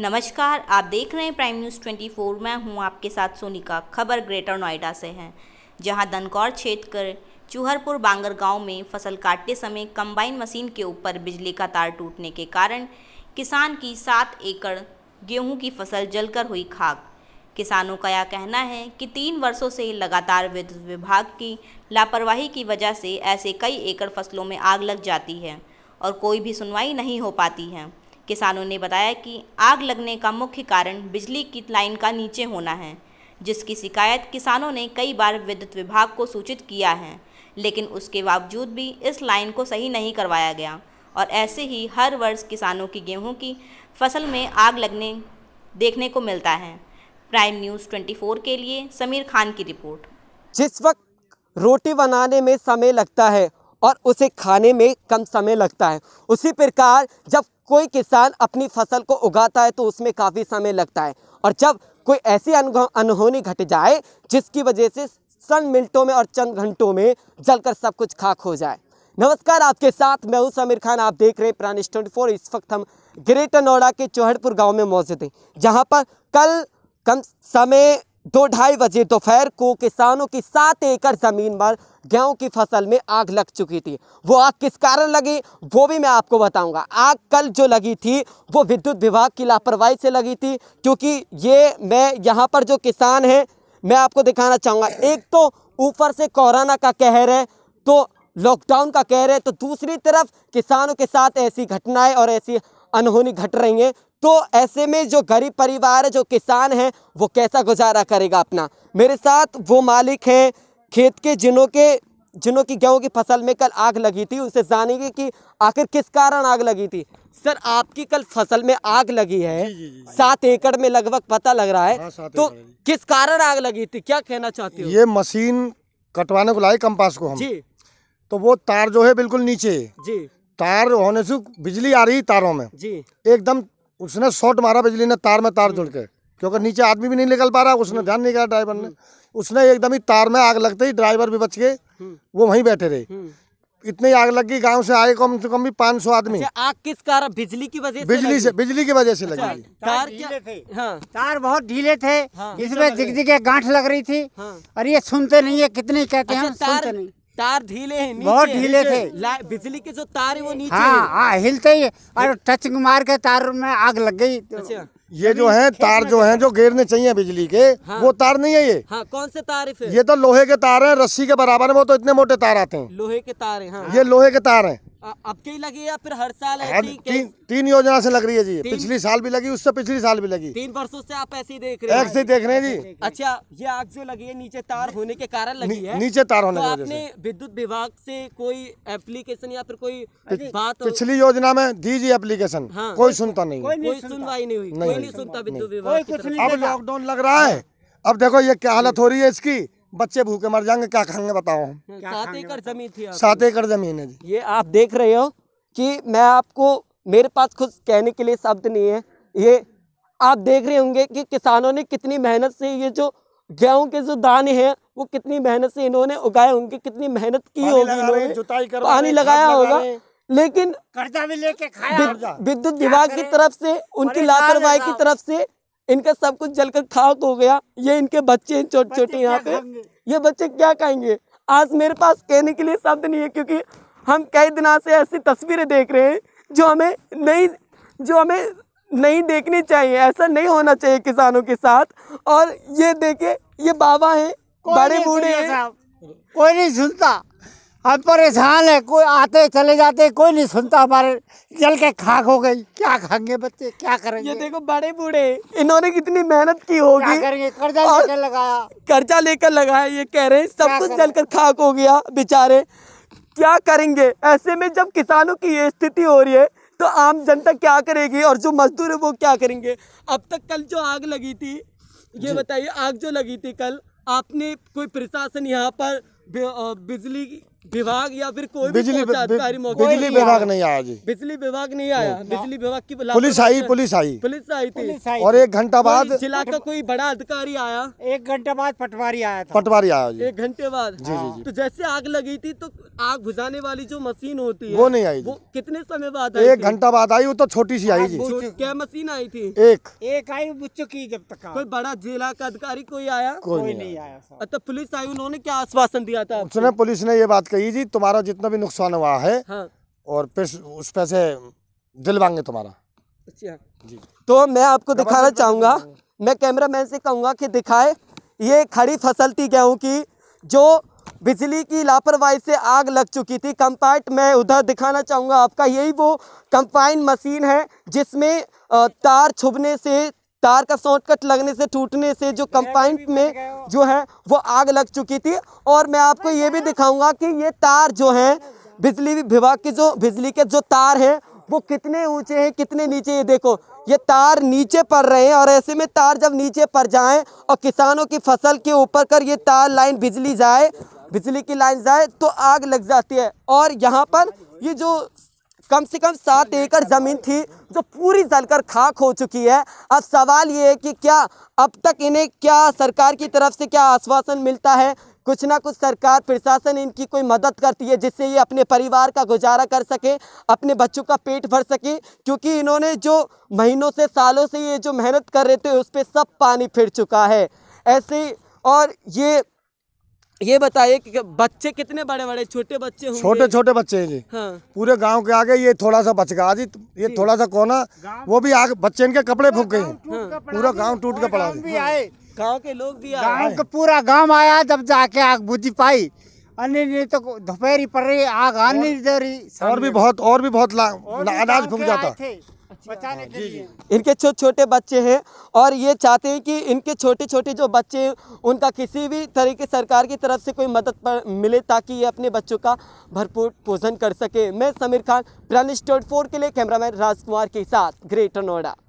नमस्कार आप देख रहे हैं प्राइम न्यूज़ 24 मैं हूं आपके साथ सोनिका खबर ग्रेटर नोएडा से है जहां दनकौर क्षेत्र चूहरपुर बांगर गांव में फसल काटते समय कंबाइन मशीन के ऊपर बिजली का तार टूटने के कारण किसान की सात एकड़ गेहूं की फसल जलकर हुई खाक किसानों का यह कहना है कि तीन वर्षों से लगातार विद्युत विभाग की लापरवाही की वजह से ऐसे कई एकड़ फसलों में आग लग जाती है और कोई भी सुनवाई नहीं हो पाती है किसानों ने बताया कि आग लगने का मुख्य कारण बिजली की लाइन का नीचे होना है जिसकी शिकायत किसानों ने कई बार विद्युत विभाग को सूचित किया है लेकिन उसके बावजूद भी इस लाइन को सही नहीं करवाया गया और ऐसे ही हर वर्ष किसानों की गेहूं की फसल में आग लगने देखने को मिलता है प्राइम न्यूज़ 24 के लिए समीर खान की रिपोर्ट जिस वक्त रोटी बनाने में समय लगता है और उसे खाने में कम समय लगता है उसी प्रकार जब कोई किसान अपनी फसल को उगाता है तो उसमें काफ़ी समय लगता है और जब कोई ऐसी अनहोनी घट जाए जिसकी वजह से सन मिनटों में और चंद घंटों में जलकर सब कुछ खाक हो जाए नमस्कार आपके साथ मैं हूं समीर खान आप देख रहे हैं प्रानिश ट्वेंटी फोर इस वक्त हम ग्रेटर नोएडा के चौहड़पुर गांव में मौजूद हैं जहां पर कल कम समय दो ढाई बजे दोपहर को किसानों की सात एकड़ ज़मीन पर गेहूं की फसल में आग लग चुकी थी वो आग किस कारण लगी वो भी मैं आपको बताऊंगा आग कल जो लगी थी वो विद्युत विभाग की लापरवाही से लगी थी क्योंकि ये मैं यहाँ पर जो किसान हैं मैं आपको दिखाना चाहूँगा एक तो ऊपर से कोरोना का कहर है तो लॉकडाउन का कहर है तो दूसरी तरफ किसानों के साथ ऐसी घटनाएं और ऐसी अनहोनी घट रही हैं तो ऐसे में जो गरीब परिवार है जो किसान है वो कैसा गुजारा करेगा अपना मेरे साथ वो मालिक हैं खेत के जिनों के जिनों की गेहूँ की फसल में कल आग लगी थी उसे जानेंगे कि आखिर किस कारण आग लगी थी सर आपकी कल फसल में आग लगी है सात एकड़ में लगभग पता लग रहा है हाँ, तो किस कारण आग लगी थी क्या कहना चाहती हो ये मशीन कटवाने को लाई कम्पास को हम जी तो वो तार जो है बिल्कुल नीचे जी तार होने से बिजली आ रही तारों में जी एकदम उसने शॉट मारा बिजली ने तार में तार जुड़ के क्योंकि नीचे आदमी भी नहीं निकल पा रहा उसने ध्यान नहीं करा ड्राइवर ने उसने एकदम ही तार में आग लगते ही ड्राइवर भी बच गए हम्म। वो वहीं बैठे रहे हम्म। इतनी आग लग गई गांव से आए कम से कम भी पाँच सौ आदमी अच्छा, आग किस कारण बिजली की वजह बिजली से बिजली की वजह से लगी अच्छा, तार ढीले थे हाँ। तार बहुत ढीले थे हाँ। इसमें दिख दिख गांठ लग रही थी हाँ। और ये सुनते नहीं है कितने कहते हैं अच्छा, सुनते नहीं तार ढीले हैं बहुत ढीले थे बिजली के जो तार है वो नीचे हाँ हाँ हिलते ही और टच मार के तार में आग लग गई तो अच्छा ये जो है तार जो है जो गिरने चाहिए बिजली के हाँ, वो तार नहीं है ये हाँ, कौन से तार है फिर? ये तो लोहे के तार हैं रस्सी के बराबर है वो तो इतने मोटे तार आते हैं लोहे के तार है हाँ, ये लोहे के तार है अब की लगी या फिर हर साल ऐसी तीन तीन योजना से लग रही है जी पिछली साल भी लगी उससे पिछली साल भी लगी तीन वर्षों से आप ऐसे ही देख रहे हैं ऐसे देख रहे हैं जी अच्छा ये आग जो लगी है नीचे तार होने के कारण लगी है नीचे तार होने तो आपने विद्युत विभाग से कोई एप्लीकेशन या फिर कोई बात पिछली योजना में दीजिए एप्लीकेशन हाँ। कोई सुनता नहीं कोई सुनवाई नहीं हुई नहीं सुनता विद्युत विभाग अब लॉकडाउन लग रहा है अब देखो ये क्या हालत हो रही है इसकी बच्चे भूखे मर जाएंगे क्या खाएंगे बताओ हम सात एकड़ जमीन थी सात एकड़ जमीन है जी ये आप देख रहे हो कि मैं आपको मेरे पास खुद कहने के लिए शब्द नहीं है ये आप देख रहे होंगे कि किसानों ने कितनी मेहनत से ये जो गेहूं के जो दाने हैं वो कितनी मेहनत से इन्होंने उगाए होंगे कितनी मेहनत की होगी जुताई कर पानी लगाया होगा लेकिन कर्जा भी लेके खाया विद्युत विभाग की तरफ से उनकी लापरवाही की तरफ से इनका सब कुछ जलकर खाक हो गया ये इनके बच्चे हैं छोटे छोटे यहाँ पे ये बच्चे क्या कहेंगे आज मेरे पास कहने के लिए शब्द नहीं है क्योंकि हम कई दिनों से ऐसी तस्वीरें देख रहे हैं जो हमें नहीं जो हमें नहीं देखनी चाहिए ऐसा नहीं होना चाहिए किसानों के साथ और ये देखे ये बाबा हैं बड़े बूढ़े हैं कोई नहीं सुनता हम परेशान है कोई आते चले जाते कोई नहीं सुनता हमारे जल के खाक हो गई क्या खाएंगे बच्चे क्या करेंगे ये देखो बड़े बूढ़े इन्होंने कितनी मेहनत की होगी करेंगे कर्जा लेकर लगाया कर्जा लेकर लगाया ये कह रहे हैं सब कुछ जल कर खाक हो गया बेचारे क्या करेंगे ऐसे में जब किसानों की ये स्थिति हो रही है तो आम जनता क्या करेगी और जो मजदूर है वो क्या करेंगे अब तक कल जो आग लगी थी ये बताइए आग जो लगी थी कल आपने कोई प्रशासन यहाँ पर बिजली विभाग या फिर कोई बिजली अधिकारी बिजली विभाग नहीं आया जी बिजली विभाग नहीं आया बिजली विभाग की पुलिस आई पुलिस आई पुलिस आई थी और एक घंटा बाद जिला का कोई बड़ा अधिकारी आया एक घंटा बाद पटवारी आया था पटवारी आया जी एक घंटे बाद जी जी तो जैसे आग लगी थी तो आग बुझाने वाली जो मशीन होती है वो नहीं आई वो कितने समय बाद एक घंटा बाद आई वो तो छोटी सी आई जी क्या मशीन आई थी एक एक आई चुकी जब तक कोई बड़ा जिला का अधिकारी कोई आया कोई नहीं आया तब अच्छा, पुलिस आई उन्होंने क्या आश्वासन दिया था पुलिस ने ये बात कही जी तुम्हारा जितना भी नुकसान हुआ है हाँ। और फिर उस पैसे दिल मांगे तुम्हारा अच्छा। जी तो मैं आपको दिखाना चाहूंगा मैं कैमरा मैन से कहूंगा कि दिखाए ये खड़ी फसल थी गेहूँ की जो बिजली की लापरवाही से आग लग चुकी थी कंपाइट मैं उधर दिखाना चाहूँगा आपका यही वो कंपाइन मशीन है जिसमें तार छुपने से तार का शॉर्टकट लगने से टूटने से जो कंपाउंड में जो है वो आग लग चुकी थी और मैं आपको ये भी दिखाऊंगा कि ये तार जो है बिजली विभाग के जो बिजली के जो तार हैं वो कितने ऊंचे हैं कितने नीचे ये देखो ये तार नीचे पड़ रहे हैं और ऐसे में तार जब नीचे पड़ जाएं और किसानों की फसल के ऊपर कर ये तार लाइन बिजली जाए बिजली की लाइन जाए तो आग लग जाती है और यहाँ पर ये जो कम से कम सात एकड़ ज़मीन थी जो पूरी जलकर खाक हो चुकी है अब सवाल ये है कि क्या अब तक इन्हें क्या सरकार की तरफ से क्या आश्वासन मिलता है कुछ ना कुछ सरकार प्रशासन इनकी कोई मदद करती है जिससे ये अपने परिवार का गुजारा कर सके अपने बच्चों का पेट भर सके क्योंकि इन्होंने जो महीनों से सालों से ये जो मेहनत कर रहे थे उस पर सब पानी फिर चुका है ऐसे और ये ये बताइए कि बच्चे कितने बड़े बड़े छोटे बच्चे होंगे छोटे छोटे बच्चे हैं जी हाँ। पूरे गांव के आगे ये थोड़ा सा बच गया तो ये थोड़ा सा कोना वो भी आगे बच्चे इनके कपड़े फूक गए पूरा गांव टूट के पड़ा भी आए गांव के लोग भी आए गांव पूरा गांव आया जब जाके आग बुझी पाई अन्य तो दोपहरी पड़ रही आग आने और भी बहुत और भी बहुत अनाज फूक जाता बचाने के लिए इनके छोटे छोटे बच्चे हैं और ये चाहते हैं कि इनके छोटे छोटे जो बच्चे हैं उनका किसी भी तरीके सरकार की तरफ से कोई मदद पर मिले ताकि ये अपने बच्चों का भरपूर पोषण कर सके मैं Sameer Khan prime store four के लिए कैमरामैन राजकुमार के साथ ग्रेटर नोएडा